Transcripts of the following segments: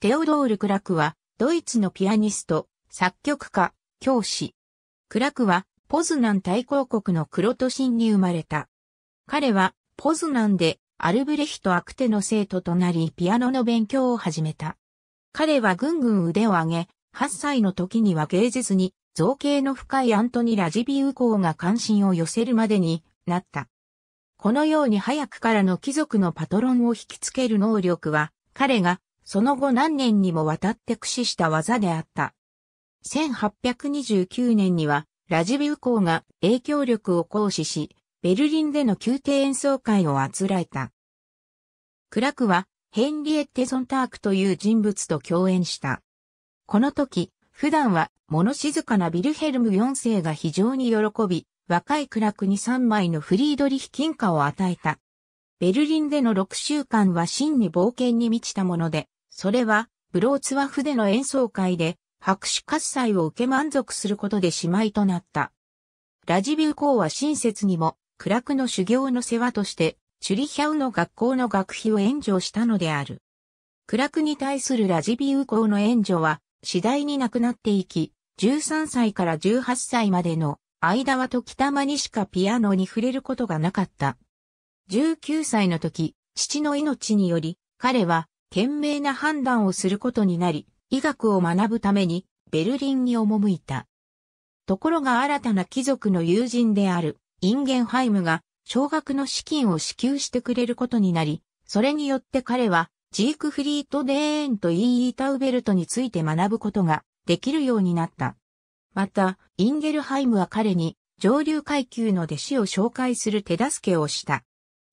テオドール・クラクは、ドイツのピアニスト、作曲家、教師。クラクは、ポズナン大公国の黒都心に生まれた。彼は、ポズナンで、アルブレヒト・アクテの生徒となり、ピアノの勉強を始めた。彼はぐんぐん腕を上げ、8歳の時には芸術に、造形の深いアントニ・ラジビウコーが関心を寄せるまでになった。このように早くからの貴族のパトロンを引きつける能力は、彼がその後何年にもわたって駆使した技であった。1829年には、ラジビウ校が影響力を行使し、ベルリンでの宮廷演奏会をあつらえた。クラクは、ヘンリエッテ・ゾンタークという人物と共演した。この時、普段は物静かなビルヘルム4世が非常に喜び、若いクラクに3枚のフリードリヒ金貨を与えた。ベルリンでの6週間は真に冒険に満ちたもので、それは、ブローツワフでの演奏会で、拍手喝采を受け満足することで姉妹となった。ラジビュー公は親切にも、クラクの修行の世話として、チュリヒャウの学校の学費を援助したのである。クラクに対するラジビウ公の援助は、次第になくなっていき、13歳から18歳までの間は時たまにしかピアノに触れることがなかった。19歳の時、父の命により、彼は賢明な判断をすることになり、医学を学ぶためにベルリンに赴いた。ところが新たな貴族の友人であるインゲンハイムが小学の資金を支給してくれることになり、それによって彼はジークフリート・デーンとイーイータウベルトについて学ぶことができるようになった。また、インゲルハイムは彼に上流階級の弟子を紹介する手助けをした。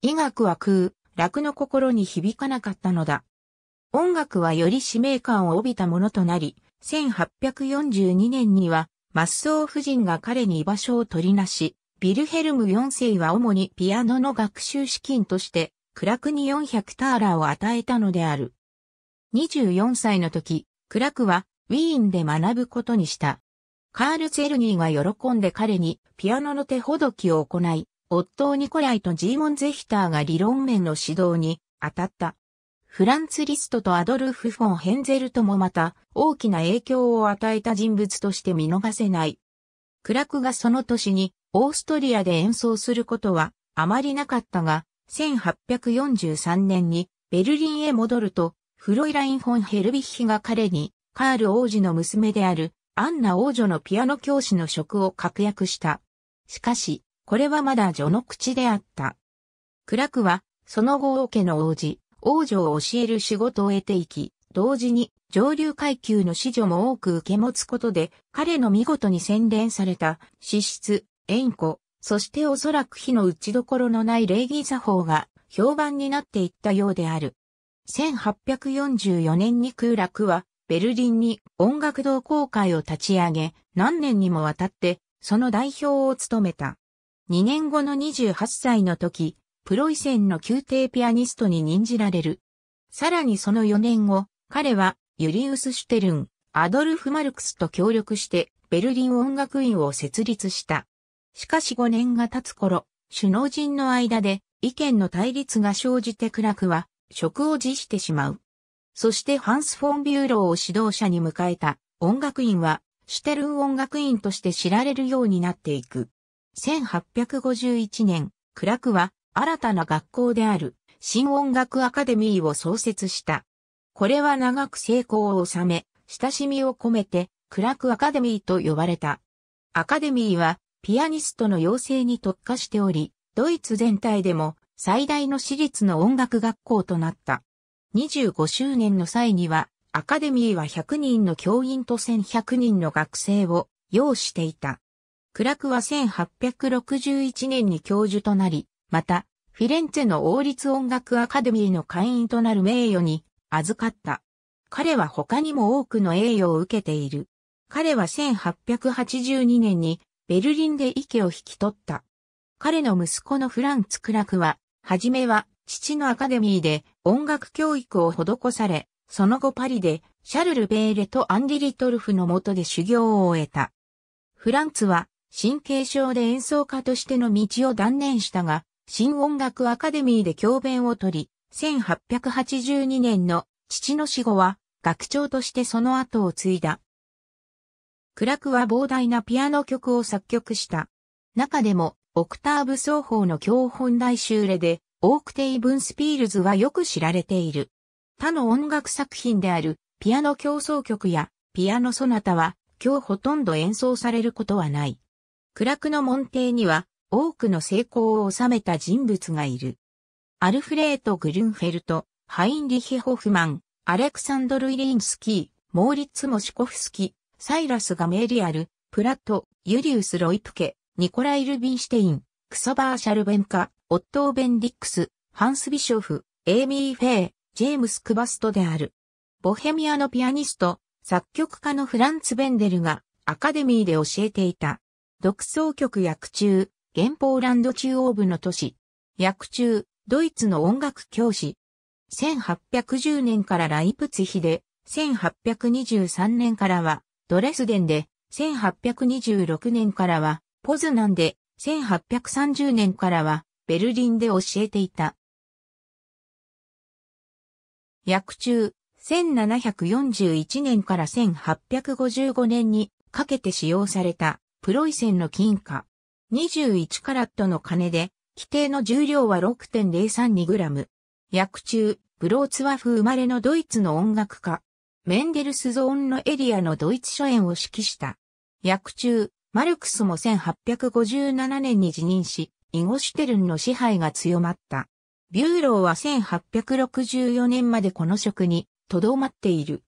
医学は空、楽の心に響かなかったのだ。音楽はより使命感を帯びたものとなり、1842年には、マッソー夫人が彼に居場所を取りなし、ビルヘルム4世は主にピアノの学習資金として、クラクに400ターラーを与えたのである。24歳の時、クラクはウィーンで学ぶことにした。カール・ツェルニーが喜んで彼にピアノの手ほどきを行い、夫ニコライとジーモン・ゼヒターが理論面の指導に当たった。フランツ・リストとアドルフ・フォン・ヘンゼルともまた大きな影響を与えた人物として見逃せない。クラクがその年にオーストリアで演奏することはあまりなかったが、1843年にベルリンへ戻ると、フロイライン・フォン・ヘルビッヒが彼にカール王子の娘であるアンナ王女のピアノ教師の職を確約した。しかし、これはまだ序の口であった。クラクは、その後王家の王子、王女を教える仕事を得ていき、同時に上流階級の子女も多く受け持つことで、彼の見事に洗練された資質、縁故、そしておそらく火の打ちどころのない礼儀作法が評判になっていったようである。1844年に空楽は、ベルリンに音楽同好会を立ち上げ、何年にもわたって、その代表を務めた。2年後の28歳の時、プロイセンの宮廷ピアニストに任じられる。さらにその4年後、彼はユリウス・シュテルン、アドルフ・マルクスと協力してベルリン音楽院を設立した。しかし5年が経つ頃、首脳陣の間で意見の対立が生じてクラクは職を辞してしまう。そしてハンス・フォン・ビューローを指導者に迎えた音楽院はシュテルン音楽院として知られるようになっていく。1851年、クラクは新たな学校である新音楽アカデミーを創設した。これは長く成功を収め、親しみを込めてクラクアカデミーと呼ばれた。アカデミーはピアニストの養成に特化しており、ドイツ全体でも最大の私立の音楽学校となった。25周年の際には、アカデミーは100人の教員と1100人の学生を要していた。クラクは1861年に教授となり、また、フィレンツェの王立音楽アカデミーの会員となる名誉に預かった。彼は他にも多くの栄誉を受けている。彼は1882年にベルリンで息を引き取った。彼の息子のフランツ・クラクは、はじめは父のアカデミーで音楽教育を施され、その後パリでシャルル・ベーレとアンディ・リトルフの下で修行を終えた。フランツは神経症で演奏家としての道を断念したが、新音楽アカデミーで教鞭を取り、1882年の父の死後は学長としてその後を継いだ。クラクは膨大なピアノ曲を作曲した。中でも、オクターブ奏法の教本大修例で、オークテイブン・スピールズはよく知られている。他の音楽作品である、ピアノ競争曲や、ピアノソナタは、今日ほとんど演奏されることはない。クラクの門弟には、多くの成功を収めた人物がいる。アルフレート・グルンフェルト、ハインリヒ・ホフマン、アレクサンドル・イリンスキー、モーリッツ・モシコフスキ、ー、サイラス・ガメリアル、プラット、ユリウス・ロイプケ、ニコライル・ビンシュテイン、クソバーシャルベンカ、オットー・ベンディックス、ハンス・ビショフ、エイミー・フェイ、ジェームス・クバストである。ボヘミアのピアニスト、作曲家のフランツ・ベンデルがアカデミーで教えていた。独奏曲や中、原ポーランド中央部の都市。薬中、ドイツの音楽教師。1810年からライプツヒで、1823年からは、ドレスデンで、1826年からは、ポズナンで、1830年からは、ベルリンで教えていた。薬中、1741年から1855年にかけて使用された、プロイセンの金貨。21カラットの金で、規定の重量は 6.032g。薬中、ブローツワフ生まれのドイツの音楽家。メンデルスゾーンのエリアのドイツ初演を指揮した。薬中、マルクスも1857年に辞任し、イゴシュテルンの支配が強まった。ビューローは1864年までこの職に、とどまっている。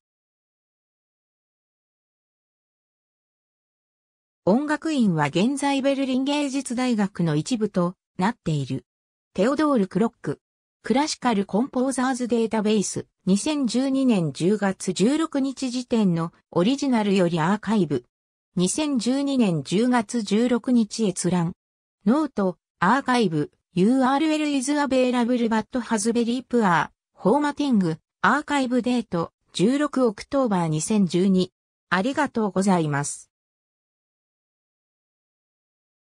音楽院は現在ベルリン芸術大学の一部となっている。テオドール・クロック。クラシカル・コンポーザーズ・データベース。2012年10月16日時点のオリジナルよりアーカイブ。2012年10月16日閲覧。ノート、アーカイブ、URL is available but has very poor, formatting, アーカイブデート、16オクトーバー2012。ありがとうございます。